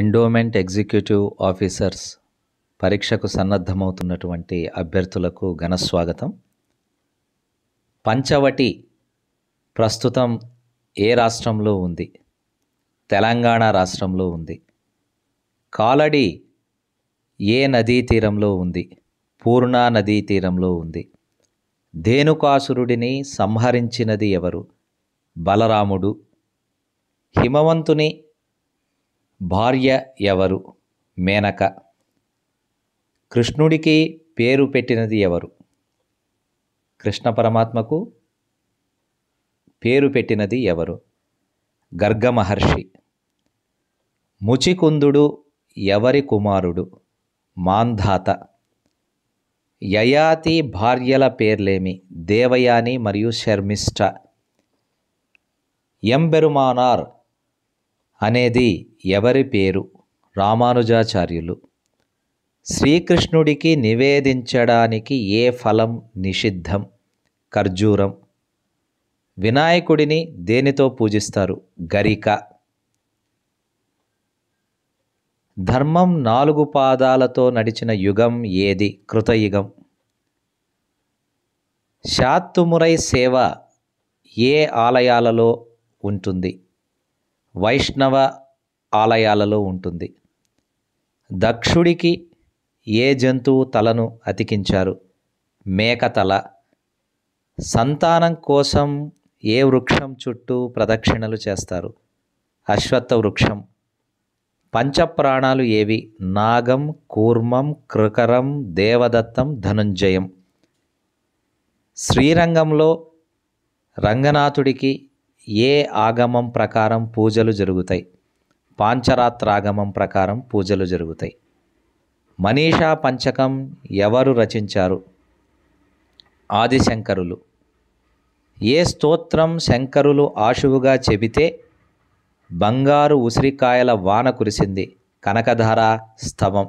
endowment executive officers పరీక్షకు సన్నద్ధమవుతున్నటువంటి అభ్యర్థులకు ఘనస్వాగతం పంచవటి ప్రస్తుతం ఏ రాష్ట్రంలో ఉంది తెలంగాణ రాష్ట్రంలో ఉంది కాలడి ఏ నదీ తీరంలో ఉంది పూర్ణా నదీ తీరంలో ఉంది ధేనుకాసురుడిని సంహరించినది ఎవరు బలరాముడు హిమవంతుని భార్య ఎవరు మేనక కృష్ణుడికి పేరు పెట్టినది ఎవరు కృష్ణ పరమాత్మకు పేరు పెట్టినది ఎవరు గర్గ మహర్షి ముచికుందుడు ఎవరి కుమారుడు మాంధాత యయాతి భార్యల పేర్లేమి దేవయాని మరియు శర్మిష్ట ఎంబెరుమానార్ అనేది ఎవరి పేరు రామానుజాచార్యులు శ్రీకృష్ణుడికి నివేదించడానికి ఏ ఫలం నిషిద్ధం ఖర్జూరం వినాయకుడిని దేనితో పూజిస్తారు గరిక ధర్మం నాలుగు పాదాలతో నడిచిన యుగం ఏది కృతయుగం శాత్తుమురై సేవ ఏ ఆలయాలలో ఉంటుంది వైష్ణవ ఆలయాలలో ఉంటుంది దక్షుడికి ఏ జంతువు తలను అతికించారు మేక తల సంతానం కోసం ఏ వృక్షం చుట్టూ ప్రదక్షిణలు చేస్తారు అశ్వత్థ వృక్షం పంచప్రాణాలు ఏవి నాగం కూర్మం కృకరం దేవదత్తం ధనుంజయం శ్రీరంగంలో రంగనాథుడికి ఏ ఆగమం ప్రకారం పూజలు జరుగుతాయి పాంచరాత్రాగమం ప్రకారం పూజలు జరుగుతాయి మనీషా పంచకం ఎవరు రచించారు ఆదిశంకరులు ఏ స్తోత్రం శంకరులు ఆశువుగా చెబితే బంగారు ఉసిరికాయల వాన కురిసింది కనకధార స్తవం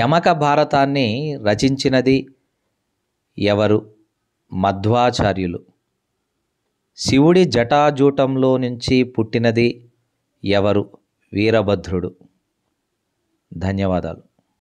యమక భారతాన్ని రచించినది ఎవరు మధ్వాచార్యులు శివుడి జటాజూటంలో నుంచి పుట్టినది ఎవరు వీరభద్రుడు ధన్యవాదాలు